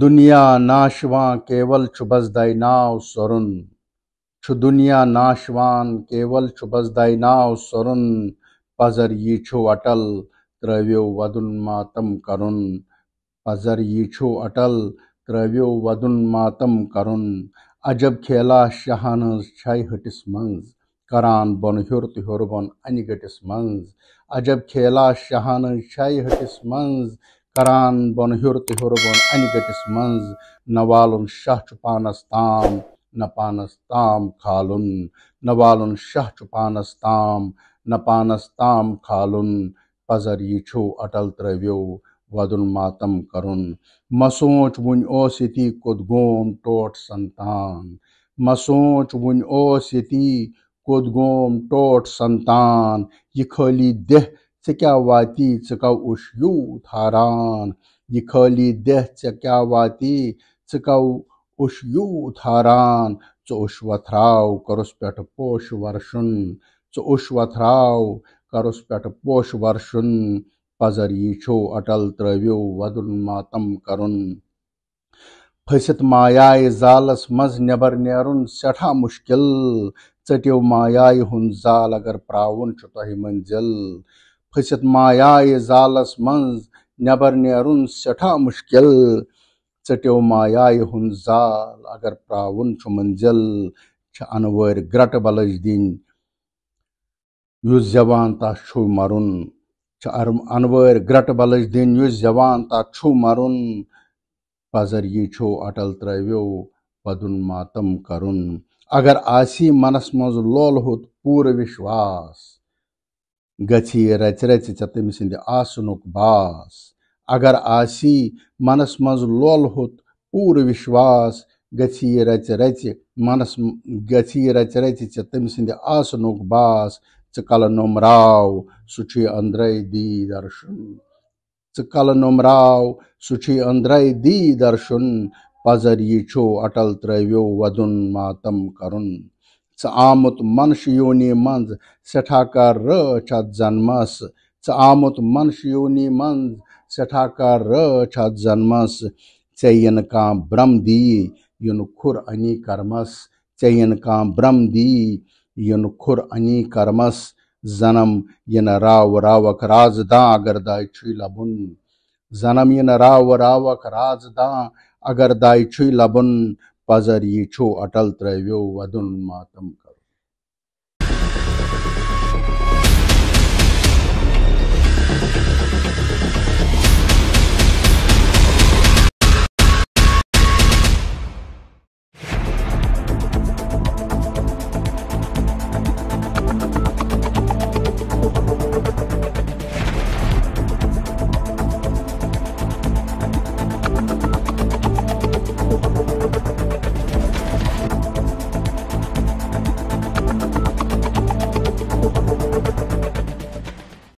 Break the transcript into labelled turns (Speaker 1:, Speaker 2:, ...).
Speaker 1: دنیا ناشواں قیول دائی ناو سرن دنیا ناشوان کیول چھ دائی ناو سرن پزر یی چھو اٹل ترویو ودن ماتم یی چھو اٹل ترویو ودن ماتم کرن عجب چھائی ہٹس منز کران بن ہور تو ہور بو انگٹس منز عجب کھیلا شہانز چھائی ہٹس منز کران بون ہیور تہ ہیور بون ان گٹس منز نوال شاہ چپانس تام نپانس تام کھالن نوال شاہ چپانس تام نپانس تام کھالن پزر یہ چھو اٹل ترویو ودن ماتم کرن مسوچ ون اوس یتی کت گوم ٹوٹ سنتان مسوچ ون اوس یتی کت گوم ٹوٹ سنتان یہ خالی دہ ژےٚ کیٛاہ واتی كو اوش یو تھاران یہِ خٲلی دہ ژےٚ کیٛاہ واتی ژٕ کو اوش وھاران کوش وتر کس پیٹ پوش اوٚش ش و پٮ۪ٹھٕ پوش ورشن پَزر یہ چھو اٹل ترٛٲوِو وَدُن ماتم کَرُن پھٔسِتھ مایایہِ زالَس منٛز نٮ۪بر نیرُن سٮ۪ٹھاہ مُشکِل ژٔٹِو مایایہِ ہُنٛد زال اگر پرا چھُ تۄہہِ مٔنزِل کھسیت مایا ای زالس منز نبر نیرون سٹھا مشکل سٹیو مایا ای ہن زال اگر پراون چھ منزل چھ انوار گرٹ بلج دین یوز زبان تا چھو مرون چھ انوار گرٹ بلج دین یوز زبان تا چھو مرون پزر یی چھو اٹل ترویو پدن ماتم کرون اگر آسی منس منز لول ہوت پور وشواس گچھی رچ رچ تم سند سن باس اگر آسی منس مز لول ہوت پور وشواس گچھی رچ رچ منس گچھی رچ رچ تم سند سنک باس لم راؤ سی اندر درشن م سی اندر درشن پذر یہ چھو اٹل ترویو ودن ماتم کرن مت منشیونی منش یونی تشنیونی مٹھا کر رات زنس ٹے یہ برم دینی کرمس ٹے یِنہٕ برم أنی کرمس زنم یہ راو رکھ راز اگر دا چھ لبن زنم راو رکھ راز دان اگر دا چھُے لب پذر یہ چھو اٹل تراو ودن ماتم کر